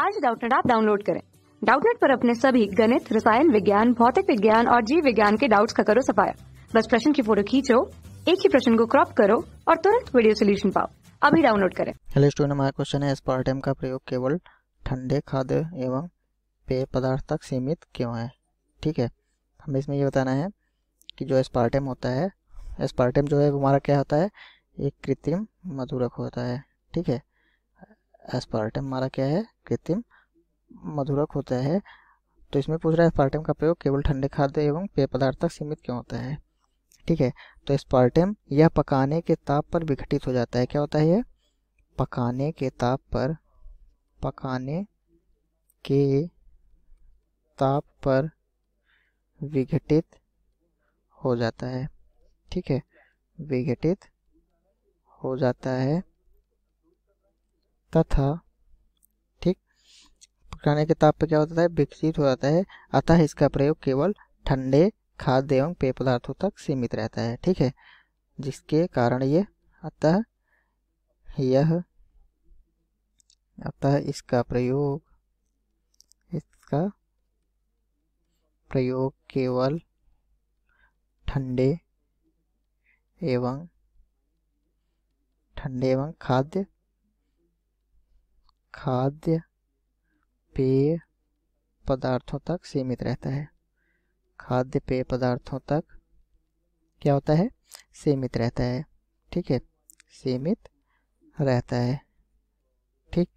आज डाउटनेट आप डाउनलोड करें डाउटनेट पर अपने सभी गणित रसायन विज्ञान भौतिक विज्ञान और जीव विज्ञान के डाउट्स का करो सफाया बस प्रश्न की फोटो खींचो एक ही प्रश्न को क्रॉप करो और तुरंत वीडियो सोल्यूशन पाओ अभी डाउनलोड करें हेलो स्टूडेंट हमारा क्वेश्चन है स्पार्टम का प्रयोग केवल ठंडे खाद्य एवं पेय पदार्थ तक सीमित क्यों है ठीक है हमें इसमें ये बताना है कि जो स्पार्टम होता है स्पार्टम जो है हमारा क्या होता है एक कृत्रिम मधुरक होता है ठीक है स्पार्टम हमारा क्या है कृत्रिम मधुरक होता है तो इसमें पूछ रहा है स्पार्टम का प्रयोग केवल ठंडे खाद्य एवं पेय पदार्थ तक सीमित क्यों होता है ठीक है तो स्पार्टम यह पकाने के ताप पर विघटित हो जाता है क्या होता है यह पकाने के ताप पर पकाने के ताप पर विघटित हो जाता है ठीक है विघटित हो जाता है तथा पकाने के ताप पर क्या होता है विकसित हो जाता है अतः इसका प्रयोग केवल ठंडे खाद्य एवं पेय पदार्थों तक सीमित रहता है ठीक है जिसके कारण ये अतः यह अतः इसका प्रयोग इसका प्रयोग केवल ठंडे एवं ठंडे एवं खाद्य खाद्य पेय पदार्थों तक सीमित रहता है खाद्य पेय पदार्थों तक क्या होता है सीमित रहता है ठीक है सीमित रहता है ठीक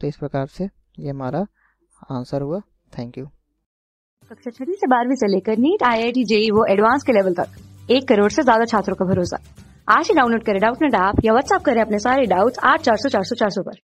तो इस प्रकार से ये हमारा आंसर हुआ थैंक यू कक्षा छठी से बारहवीं से लेकर NEET I I T JEE वो एडवांस के लेवल तक एक करोड़ से ज्यादा छात्रों का भरोसा आज ही डाउनलोड करें डाउट नेट ऐप या व्हाट्सएप करें अपने सारे डाउट्स आठ चार सौ चार सौ चार सौ पर